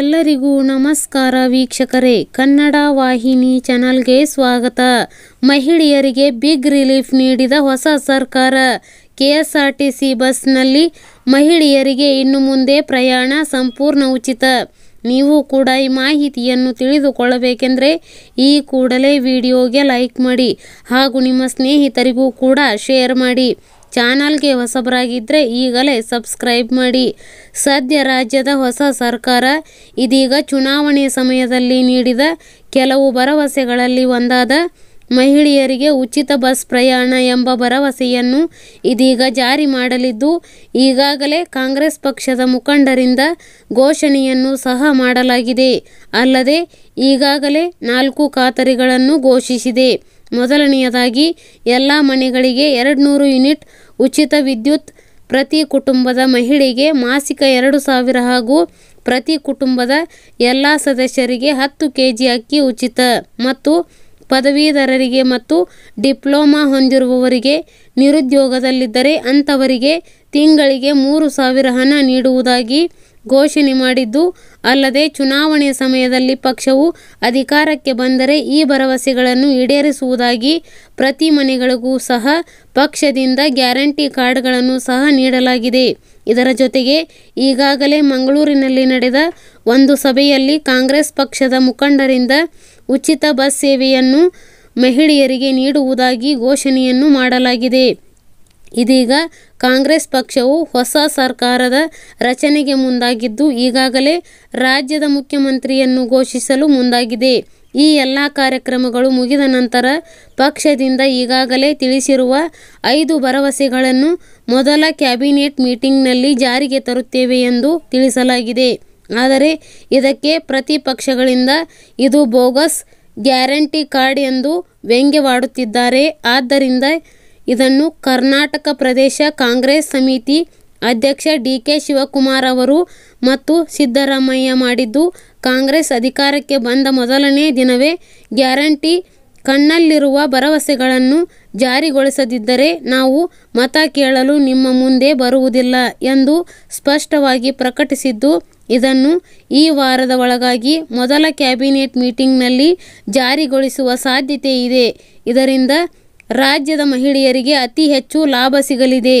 ಎಲ್ಲರಿಗೂ ನಮಸ್ಕಾರ ವೀಕ್ಷಕರೇ ಕನ್ನಡ ವಾಹಿನಿ ಚಾನಲ್ಗೆ ಸ್ವಾಗತ ಮಹಿಳೆಯರಿಗೆ ಬಿಗ್ ರಿಲೀಫ್ ನೀಡಿದ ಹೊಸ ಸರ್ಕಾರ ಸಿ ಬಸ್ನಲ್ಲಿ ಮಹಿಳೆಯರಿಗೆ ಇನ್ನು ಮುಂದೆ ಪ್ರಯಾಣ ಸಂಪೂರ್ಣ ಉಚಿತ ನೀವು ಕೂಡ ಈ ಮಾಹಿತಿಯನ್ನು ತಿಳಿದುಕೊಳ್ಳಬೇಕೆಂದರೆ ಈ ಕೂಡಲೇ ವಿಡಿಯೋಗೆ ಲೈಕ್ ಮಾಡಿ ಹಾಗೂ ನಿಮ್ಮ ಸ್ನೇಹಿತರಿಗೂ ಕೂಡ ಶೇರ್ ಮಾಡಿ ಚಾನಲ್ಗೆ ಹೊಸಬರಾಗಿದ್ದರೆ ಈಗಲೇ ಸಬ್ಸ್ಕ್ರೈಬ್ ಮಾಡಿ ಸದ್ಯ ರಾಜ್ಯದ ಹೊಸ ಸರ್ಕಾರ ಇದೀಗ ಚುನಾವಣೆ ಸಮಯದಲ್ಲಿ ನೀಡಿದ ಕೆಲವು ಭರವಸೆಗಳಲ್ಲಿ ಒಂದಾದ ಮಹಿಳೆಯರಿಗೆ ಉಚಿತ ಬಸ್ ಪ್ರಯಾಣ ಎಂಬ ಭರವಸೆಯನ್ನು ಇದೀಗ ಜಾರಿ ಮಾಡಲಿದ್ದು ಈಗಾಗಲೇ ಕಾಂಗ್ರೆಸ್ ಪಕ್ಷದ ಮುಖಂಡರಿಂದ ಘೋಷಣೆಯನ್ನು ಸಹ ಮಾಡಲಾಗಿದೆ ಅಲ್ಲದೆ ಈಗಾಗಲೇ ನಾಲ್ಕು ಖಾತರಿಗಳನ್ನು ಘೋಷಿಸಿದೆ ಮೊದಲನೆಯದಾಗಿ ಎಲ್ಲ ಮನೆಗಳಿಗೆ ನೂರು ಯೂನಿಟ್ ಉಚಿತ ವಿದ್ಯುತ್ ಪ್ರತಿ ಕುಟುಂಬದ ಮಹಿಳೆಗೆ ಮಾಸಿಕ ಎರಡು ಸಾವಿರ ಹಾಗೂ ಪ್ರತಿ ಕುಟುಂಬದ ಎಲ್ಲ ಸದಸ್ಯರಿಗೆ ಹತ್ತು ಕೆಜಿ ಅಕ್ಕಿ ಉಚಿತ ಮತ್ತು ಪದವೀಧರರಿಗೆ ಮತ್ತು ಡಿಪ್ಲೊಮಾ ಹೊಂದಿರುವವರಿಗೆ ನಿರುದ್ಯೋಗದಲ್ಲಿದ್ದರೆ ಅಂಥವರಿಗೆ ತಿಂಗಳಿಗೆ ಮೂರು ಸಾವಿರ ಹಣ ನೀಡುವುದಾಗಿ ಘೋಷಣೆ ಮಾಡಿದ್ದು, ಅಲ್ಲದೆ ಚುನಾವಣೆ ಸಮಯದಲ್ಲಿ ಪಕ್ಷವು ಅಧಿಕಾರಕ್ಕೆ ಬಂದರೆ ಈ ಭರವಸೆಗಳನ್ನು ಈಡೇರಿಸುವುದಾಗಿ ಪ್ರತಿ ಮನೆಗಳಿಗೂ ಸಹ ಪಕ್ಷದಿಂದ ಗ್ಯಾರಂಟಿ ಕಾರ್ಡ್ಗಳನ್ನು ಸಹ ನೀಡಲಾಗಿದೆ. ಇದರ ಜೊತೆಗೆ ಈಗಾಗಲೇ ಮಂಗಳೂರಿನಲ್ಲಿ ನಡೆದ ಒಂದು ಸಭೆಯಲ್ಲಿ ಕಾಂಗ್ರೆಸ್ ಪಕ್ಷದ ಮುಖಂಡರಿಂದ ಉಚಿತ ಬಸ್ ಸೇವೆಯನ್ನು ಮಹಿಳೆಯರಿಗೆ ನೀಡುವುದಾಗಿ ಘೋಷಣೆಯನ್ನು ಮಾಡಲಾಗಿದೆ. ಇದೀಗ ಕಾಂಗ್ರೆಸ್ ಪಕ್ಷವು ಹೊಸ ಸರ್ಕಾರದ ರಚನೆಗೆ ಮುಂದಾಗಿದ್ದು ಈಗಾಗಲೇ ರಾಜ್ಯದ ಮುಖ್ಯಮಂತ್ರಿಯನ್ನು ಘೋಷಿಸಲು ಮುಂದಾಗಿದೆ ಈ ಎಲ್ಲ ಕಾರ್ಯಕ್ರಮಗಳು ಮುಗಿದ ನಂತರ ಪಕ್ಷದಿಂದ ಈಗಾಗಲೇ ತಿಳಿಸಿರುವ ಐದು ಭರವಸೆಗಳನ್ನು ಮೊದಲ ಕ್ಯಾಬಿನೆಟ್ ಮೀಟಿಂಗ್ನಲ್ಲಿ ಜಾರಿಗೆ ತರುತ್ತೇವೆ ಎಂದು ತಿಳಿಸಲಾಗಿದೆ ಆದರೆ ಇದಕ್ಕೆ ಪ್ರತಿಪಕ್ಷಗಳಿಂದ ಇದು ಬೋಗಸ್ ಗ್ಯಾರಂಟಿ ಕಾರ್ಡ್ ಎಂದು ವ್ಯಂಗ್ಯವಾಡುತ್ತಿದ್ದಾರೆ ಆದ್ದರಿಂದ ಇದನ್ನು ಕರ್ನಾಟಕ ಪ್ರದೇಶ ಕಾಂಗ್ರೆಸ್ ಸಮಿತಿ ಅಧ್ಯಕ್ಷ ಡಿ ಕೆ ಶಿವಕುಮಾರ್ ಅವರು ಮತ್ತು ಸಿದ್ದರಾಮಯ್ಯ ಮಾಡಿದ್ದು ಕಾಂಗ್ರೆಸ್ ಅಧಿಕಾರಕ್ಕೆ ಬಂದ ಮೊದಲನೇ ದಿನವೇ ಗ್ಯಾರಂಟಿ ಕಣ್ಣಲ್ಲಿರುವ ಭರವಸೆಗಳನ್ನು ಜಾರಿಗೊಳಿಸದಿದ್ದರೆ ನಾವು ಮತ ಕೇಳಲು ನಿಮ್ಮ ಮುಂದೆ ಬರುವುದಿಲ್ಲ ಎಂದು ಸ್ಪಷ್ಟವಾಗಿ ಪ್ರಕಟಿಸಿದ್ದು ಇದನ್ನು ಈ ವಾರದ ಒಳಗಾಗಿ ಮೊದಲ ಕ್ಯಾಬಿನೆಟ್ ಮೀಟಿಂಗ್ನಲ್ಲಿ ಜಾರಿಗೊಳಿಸುವ ಸಾಧ್ಯತೆ ಇದೆ ಇದರಿಂದ ರಾಜ್ಯದ ಮಹಿಳೆಯರಿಗೆ ಅತಿ ಹೆಚ್ಚು ಲಾಭ ಸಿಗಲಿದೆ